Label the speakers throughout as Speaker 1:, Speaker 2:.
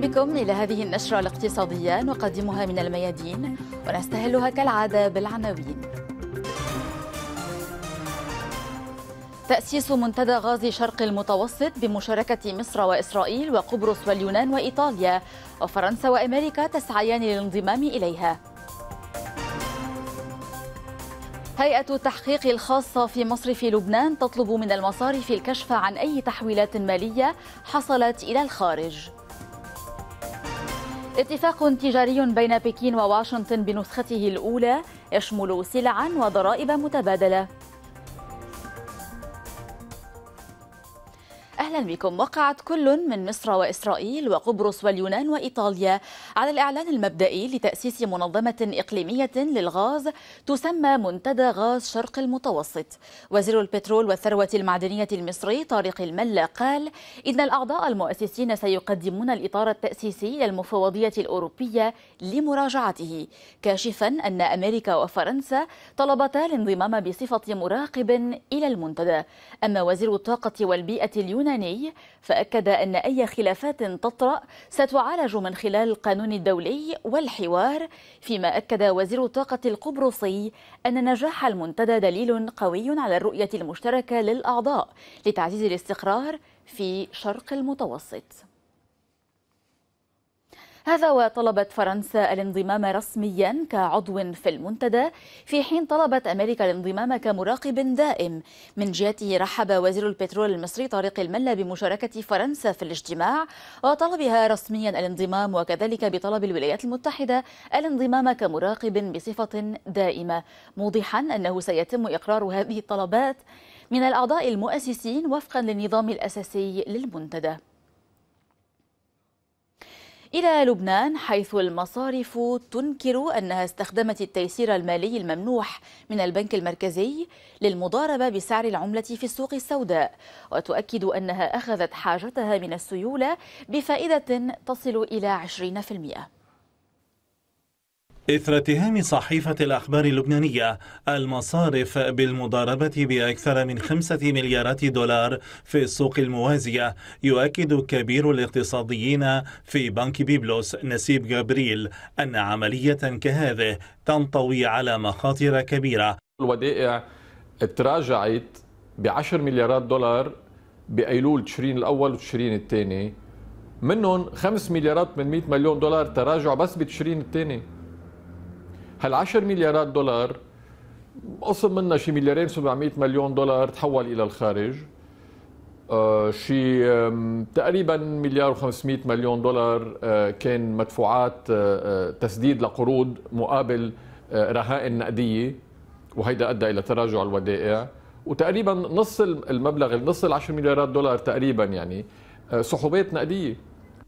Speaker 1: بكم إلى هذه النشرة الاقتصادية نقدمها من الميادين ونستهلها كالعادة بالعناوين تأسيس منتدى غازي شرق المتوسط بمشاركة مصر وإسرائيل وقبرص واليونان وإيطاليا وفرنسا وأمريكا تسعيان للانضمام إليها هيئة التحقيق الخاصة في مصرف لبنان تطلب من المصارف الكشف عن أي تحويلات مالية حصلت إلى الخارج اتفاق تجاري بين بكين وواشنطن بنسخته الأولى يشمل سلعا وضرائب متبادلة بكم وقعت كل من مصر وإسرائيل وقبرص واليونان وإيطاليا على الإعلان المبدئي لتأسيس منظمة إقليمية للغاز تسمى منتدى غاز شرق المتوسط وزير البترول والثروة المعدنية المصري طارق الملا قال إن الأعضاء المؤسسين سيقدمون الإطار التأسيسي للمفوضية الأوروبية لمراجعته كاشفا أن أمريكا وفرنسا طلبتا الانضمام بصفة مراقب إلى المنتدى أما وزير الطاقة والبيئة اليوناني الفلسطيني فأكد أن أي خلافات تطرأ ستعالج من خلال القانون الدولي والحوار فيما أكد وزير الطاقة القبرصي أن نجاح المنتدى دليل قوي على الرؤية المشتركة للأعضاء لتعزيز الاستقرار في شرق المتوسط هذا وطلبت فرنسا الانضمام رسميا كعضو في المنتدى في حين طلبت أمريكا الانضمام كمراقب دائم من جهته رحب وزير البترول المصري طارق الملا بمشاركة فرنسا في الاجتماع وطلبها رسميا الانضمام وكذلك بطلب الولايات المتحدة الانضمام كمراقب بصفة دائمة موضحا أنه سيتم إقرار هذه الطلبات من الأعضاء المؤسسين وفقا للنظام الأساسي للمنتدى إلى لبنان حيث المصارف تنكر أنها استخدمت التيسير المالي الممنوح من البنك المركزي للمضاربة بسعر العملة في السوق السوداء وتؤكد أنها أخذت حاجتها من السيولة بفائدة تصل إلى 20%
Speaker 2: إثر اتهام صحيفة الأخبار اللبنانية المصارف بالمضاربة بأكثر من خمسة مليارات دولار في السوق الموازية يؤكد كبير الاقتصاديين في بنك بيبلوس نسيب جابريل أن عملية كهذه تنطوي على مخاطر كبيرة الودائع تراجعت بعشر مليارات دولار بأيلول تشرين الأول وتشرين الثاني منهم 5 مليارات من مئة مليون دولار تراجع بس بتشرين الثاني هال 10 مليارات دولار قسم منها شي مليارين 700 مليون دولار تحول الى الخارج آه، شي تقريبا مليار و500 مليون دولار آه، كان مدفوعات آه، تسديد لقروض مقابل رهائن نقديه وهيدا ادى الى تراجع الودائع وتقريبا نص المبلغ نص ال 10 مليارات دولار تقريبا يعني سحوبات نقديه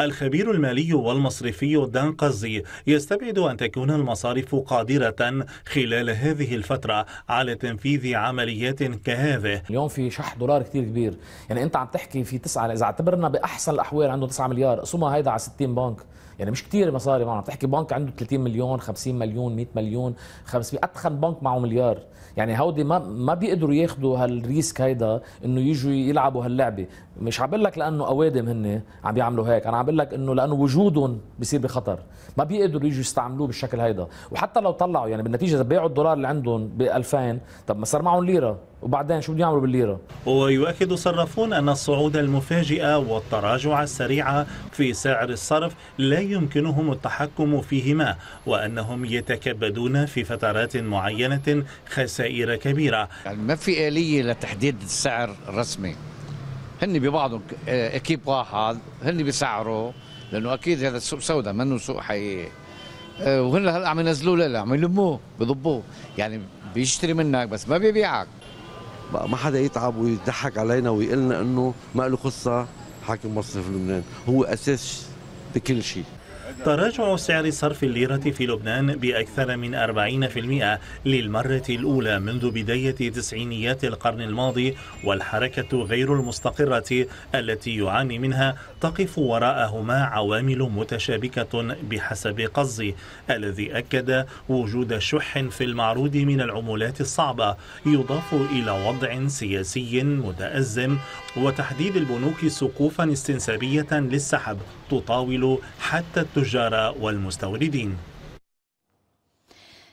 Speaker 2: الخبير المالي والمصرفي دان قزي يستبعد أن تكون المصارف قادرة خلال هذه الفترة على تنفيذ عمليات كهذه اليوم في شح دولار كتير كبير يعني أنت عم تحكي في تسعة إذا اعتبرنا بأحسن الأحوال عنده تسعة مليار قسمها هيدا على 60 بنك يعني مش كتير مصاري معهم تحكي بنك عنده 30 مليون 50 مليون 100 مليون 500 اتخن بنك معه مليار يعني هودي ما ما بيقدروا ياخذوا هالريسك هيدا انه يجوا يلعبوا هاللعبه مش عم لك لانه اوادم هن عم بيعملوا هيك انا عم لك انه لانه وجودهم بصير بخطر ما بيقدروا يجوا يستعملوه بالشكل هيدا وحتى لو طلعوا يعني بالنتيجه اذا باعوا الدولار اللي عندهم ب 2000 طب ما صار معهم ليره وبعدين شو بدهم يعملوا بالليرة ويؤكد صرافون أن الصعود المفاجئ والتراجع السريع في سعر الصرف لا يمكنهم التحكم فيهما وأنهم يتكبدون في فترات معينة خسائر كبيرة يعني ما في آلية لتحديد السعر الرسمي هن ببعضهم اكيب آه، واحد هن بيسعروا لانه اكيد هذا السوق سوداء منه سوق حقيقي آه، وهن هلا عم ينزلوه لا عم يلموه بضبوه يعني بيشتري منك بس ما بيبيعك بقى ما حدا يتعب ويضحك علينا ويقلنا انه ما له قصه حاكم مصرف لبنان هو اساس بكل شيء تراجع سعر صرف الليرة في لبنان بأكثر من 40% للمرة الأولى منذ بداية تسعينيات القرن الماضي والحركة غير المستقرة التي يعاني منها تقف وراءهما عوامل متشابكة بحسب قصدي الذي أكد وجود شح في المعروض من العمولات الصعبة يضاف إلى وضع سياسي متأزم وتحديد البنوك سقوفا استنسابية للسحب تطاول حتى التجار والمستوردين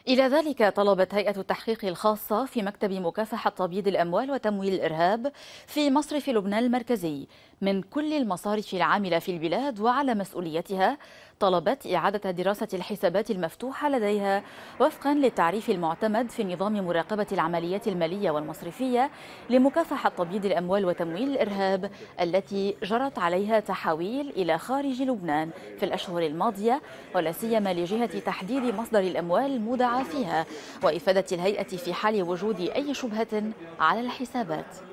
Speaker 1: إلى ذلك طلبت هيئة التحقيق الخاصة في مكتب مكافحة تبييض الأموال وتمويل الإرهاب في مصرف لبنان المركزي من كل المصارف العاملة في البلاد وعلى مسؤوليتها طلبت إعادة دراسة الحسابات المفتوحة لديها وفقا للتعريف المعتمد في نظام مراقبة العمليات المالية والمصرفية لمكافحة تبييض الأموال وتمويل الإرهاب التي جرت عليها تحاويل إلى خارج لبنان في الأشهر الماضية ولا سيما لجهة تحديد مصدر الأموال المودعة فيها وإفادة الهيئة في حال وجود أي شبهة على الحسابات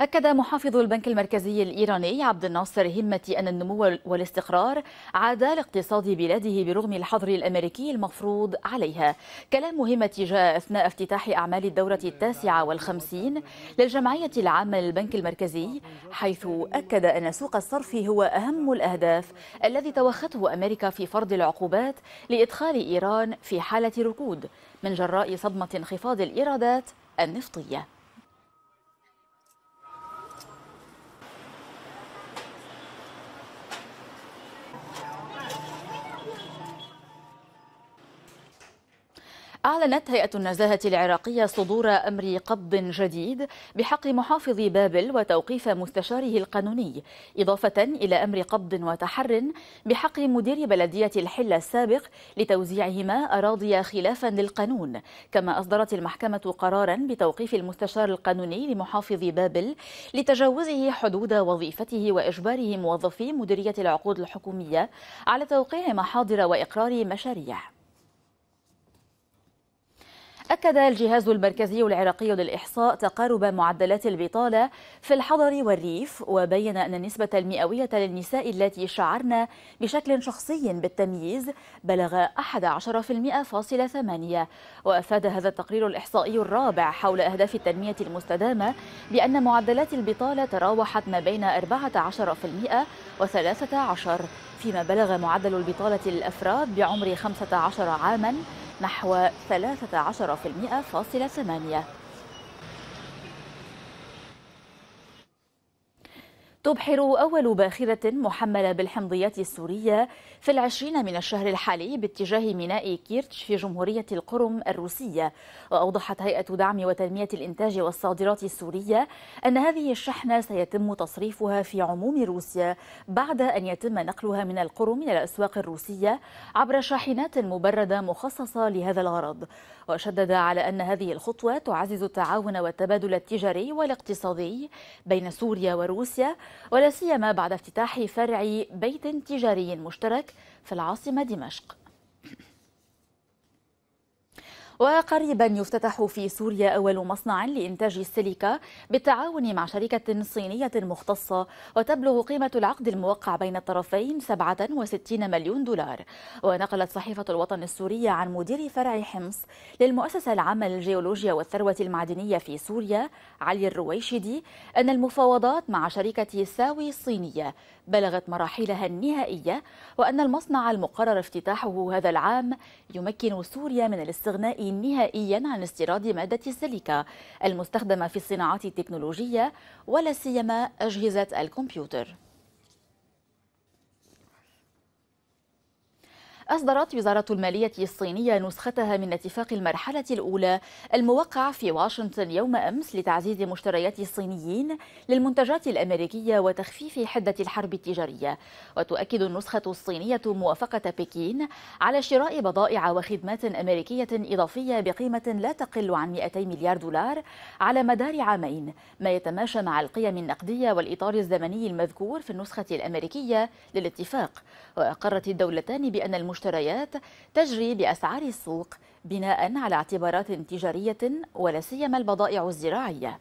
Speaker 1: أكد محافظ البنك المركزي الإيراني عبد الناصر همة أن النمو والاستقرار عادا لاقتصاد بلاده برغم الحظر الأمريكي المفروض عليها كلام همة جاء أثناء افتتاح أعمال الدورة التاسعة والخمسين للجمعية العامة للبنك المركزي حيث أكد أن سوق الصرف هو أهم الأهداف الذي توخته أمريكا في فرض العقوبات لإدخال إيران في حالة ركود من جراء صدمة انخفاض الإيرادات النفطية أعلنت هيئة النزاهة العراقية صدور أمر قبض جديد بحق محافظ بابل وتوقيف مستشاره القانوني إضافة إلى أمر قبض وتحر بحق مدير بلدية الحلة السابق لتوزيعهما أراضي خلافا للقانون كما أصدرت المحكمة قرارا بتوقيف المستشار القانوني لمحافظ بابل لتجاوزه حدود وظيفته وإجباره موظفي مديرية العقود الحكومية على توقيع محاضر وإقرار مشاريع أكد الجهاز المركزي العراقي للإحصاء تقارب معدلات البطالة في الحضر والريف وبين أن النسبة المئوية للنساء التي شعرن بشكل شخصي بالتمييز بلغ 11.8 وأفاد هذا التقرير الإحصائي الرابع حول أهداف التنمية المستدامة بأن معدلات البطالة تراوحت ما بين 14% و13 فيما بلغ معدل البطالة للأفراد بعمر 15 عاماً نحو 13.8 تبحر أول باخرة محملة بالحمضيات السورية في العشرين من الشهر الحالي باتجاه ميناء كيرتش في جمهورية القرم الروسية وأوضحت هيئة دعم وتنمية الإنتاج والصادرات السورية أن هذه الشحنة سيتم تصريفها في عموم روسيا بعد أن يتم نقلها من القرم إلى الأسواق الروسية عبر شاحنات مبردة مخصصة لهذا الغرض وشدد على أن هذه الخطوة تعزز التعاون والتبادل التجاري والاقتصادي بين سوريا وروسيا ولا سيما بعد افتتاح فرع بيت تجاري مشترك في العاصمة دمشق وقريبا يفتتح في سوريا أول مصنع لإنتاج السيليكا بالتعاون مع شركة صينية مختصة وتبلغ قيمة العقد الموقع بين الطرفين 67 مليون دولار ونقلت صحيفة الوطن السورية عن مدير فرع حمص للمؤسسة العامة للجيولوجيا والثروة المعدنية في سوريا علي الرويشدي أن المفاوضات مع شركة ساوي الصينية بلغت مراحلها النهائية وأن المصنع المقرر افتتاحه هذا العام يمكن سوريا من الاستغناء نهائيا عن استيراد مادة السيليكا المستخدمة في الصناعات التكنولوجية ولا سيما أجهزة الكمبيوتر أصدرت وزارة المالية الصينية نسختها من اتفاق المرحلة الأولى الموقع في واشنطن يوم أمس لتعزيز مشتريات الصينيين للمنتجات الأمريكية وتخفيف حدة الحرب التجارية وتؤكد النسخة الصينية موافقة بكين على شراء بضائع وخدمات أمريكية إضافية بقيمة لا تقل عن 200 مليار دولار على مدار عامين ما يتماشى مع القيم النقدية والإطار الزمني المذكور في النسخة الأمريكية للاتفاق وأقرت الدولتان بأن المشتريات المشتريات تجري بأسعار السوق بناء على اعتبارات تجارية ولا سيما البضائع الزراعية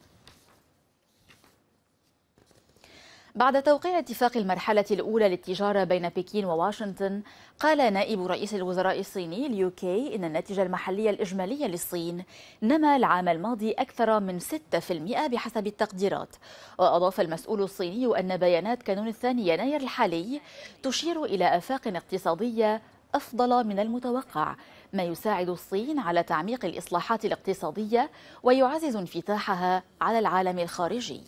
Speaker 1: بعد توقيع اتفاق المرحلة الأولى للتجارة بين بكين وواشنطن قال نائب رئيس الوزراء الصيني ليو كي إن الناتج المحلي الإجمالي للصين نما العام الماضي أكثر من 6% بحسب التقديرات وأضاف المسؤول الصيني أن بيانات كانون الثاني يناير الحالي تشير إلى آفاق اقتصادية أفضل من المتوقع ما يساعد الصين على تعميق الإصلاحات الاقتصادية ويعزز انفتاحها على العالم الخارجي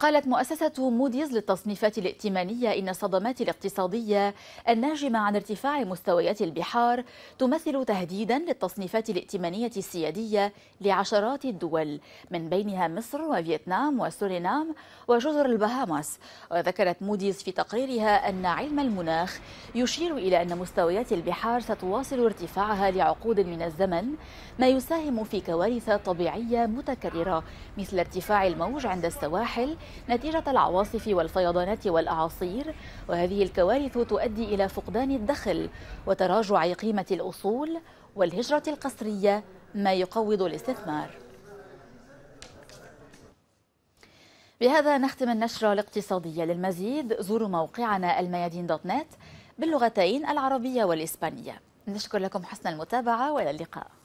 Speaker 1: قالت مؤسسة موديز للتصنيفات الائتمانية إن الصدمات الاقتصادية الناجمة عن ارتفاع مستويات البحار تمثل تهديدا للتصنيفات الائتمانية السيادية لعشرات الدول من بينها مصر وفيتنام وسورينام وجزر البهاماس وذكرت موديز في تقريرها أن علم المناخ يشير إلى أن مستويات البحار ستواصل ارتفاعها لعقود من الزمن ما يساهم في كوارث طبيعية متكررة مثل ارتفاع الموج عند السواحل نتيجة العواصف والفيضانات والأعاصير وهذه الكوارث تؤدي إلى فقدان الدخل وتراجع قيمة الأصول والهجرة القسرية ما يقوض الاستثمار بهذا نختم النشرة الاقتصادية للمزيد زوروا موقعنا الميادين دوت نت باللغتين العربية والإسبانية نشكر لكم حسن المتابعة وإلى اللقاء